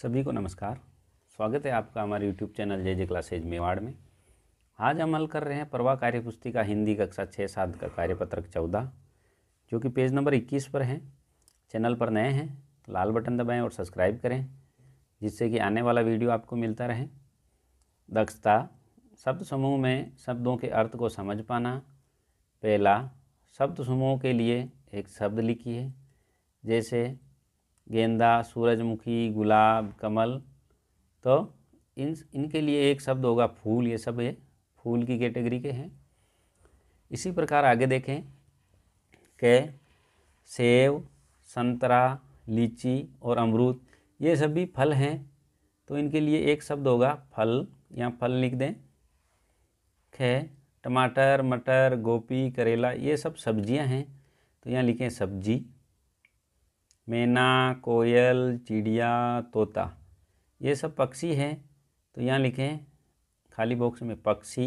सभी को नमस्कार स्वागत है आपका हमारे YouTube channel J J classes Mewar में आज हम हल कर रहे हैं प्रवाह कार्य पुस्तिका हिंदी कक्षा छः सात का कार्यपत्रक चौदह जो कि पेज नंबर इक्कीस पर है चैनल पर नए हैं तो लाल बटन दबाएं और सब्सक्राइब करें जिससे कि आने वाला वीडियो आपको मिलता रहे दक्षता शब्द समूह में शब्दों के अर्थ को समझ पाना पहला शब्द समूह के लिए एक शब्द लिखिए जैसे गेंदा सूरजमुखी गुलाब कमल तो इन इनके लिए एक शब्द होगा फूल ये सब ये फूल की कैटेगरी के हैं इसी प्रकार आगे देखें के सेब संतरा लीची और अमरूद ये सब भी फल हैं तो इनके लिए एक शब्द होगा फल यहाँ फल लिख दें खे टमाटर मटर गोभी करेला ये सब सब्जियां हैं तो यहाँ लिखें सब्जी मैना कोयल चिड़िया तोता ये सब पक्षी हैं तो यहाँ लिखें खाली बॉक्स में पक्षी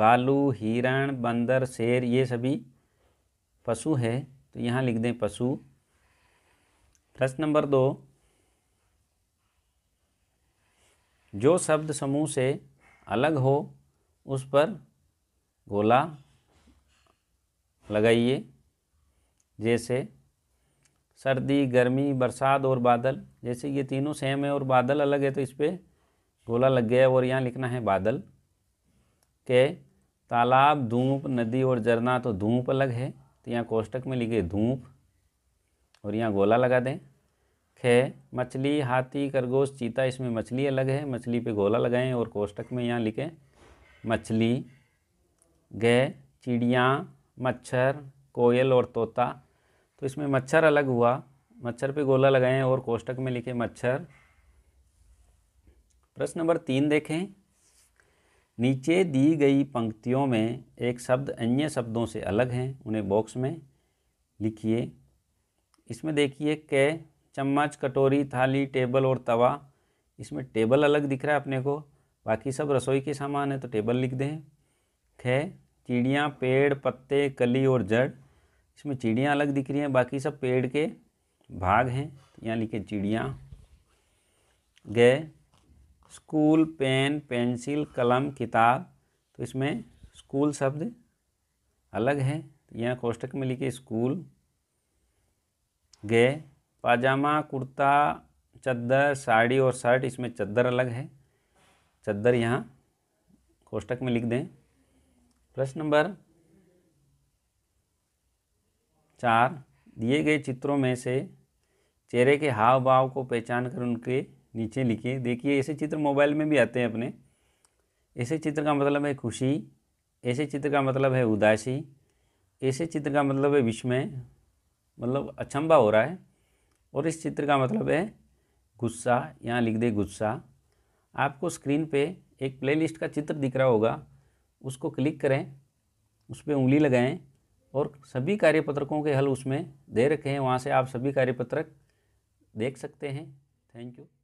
बालू हिरण बंदर शेर ये सभी पशु है तो यहाँ लिख दें पशु प्रश्न नंबर दो जो शब्द समूह से अलग हो उस पर गोला लगाइए जैसे सर्दी गर्मी बरसात और बादल जैसे ये तीनों सेम है और बादल अलग है तो इस पर गोला लग गया और यहाँ लिखना है बादल के तालाब धूप नदी और झरना तो धूप अलग है तो यहाँ कोष्टक में लिखे धूप और यहाँ गोला लगा दें खे मछली हाथी खरगोश चीता इसमें मछली अलग है मछली पे गोला लगाएं और कोष्टक में यहाँ लिखें मछली गे चिड़िया मच्छर कोयल और तोता तो इसमें मच्छर अलग हुआ मच्छर पे गोला लगाएं और कोष्टक में लिखे मच्छर प्रश्न नंबर तीन देखें नीचे दी गई पंक्तियों में एक शब्द अन्य शब्दों से अलग हैं उन्हें बॉक्स में लिखिए इसमें देखिए कै चम्मच कटोरी थाली टेबल और तवा इसमें टेबल अलग दिख रहा है अपने को बाकी सब रसोई के सामान है तो टेबल लिख दें खै चिड़िया पेड़ पत्ते कली और जड़ इसमें चिड़ियाँ अलग दिख रही हैं बाकी सब पेड़ के भाग हैं यहाँ लिखे चिड़ियाँ गए स्कूल पेन पेंसिल कलम किताब तो इसमें स्कूल शब्द अलग है यहाँ कोष्टक में लिखे स्कूल गए पाजामा कुर्ता चद्दर साड़ी और शर्ट इसमें चद्दर अलग है चद्दर यहाँ कोष्टक में लिख दें प्रश्न नंबर चार दिए गए चित्रों में से चेहरे के हाव भाव को पहचान कर उनके नीचे लिखिए देखिए ऐसे चित्र मोबाइल में भी आते हैं अपने ऐसे चित्र का मतलब है खुशी ऐसे चित्र का मतलब है उदासी ऐसे चित्र का मतलब है विस्मय मतलब अचंबा हो रहा है और इस चित्र का मतलब है गुस्सा यहाँ लिख दे गुस्सा आपको स्क्रीन पे एक प्लेलिस्ट का चित्र दिख रहा होगा उसको क्लिक करें उस पर उंगली लगाएं और सभी कार्यपत्रकों के हल उसमें दे रखे हैं वहाँ से आप सभी कार्यपत्रक देख सकते हैं थैंक यू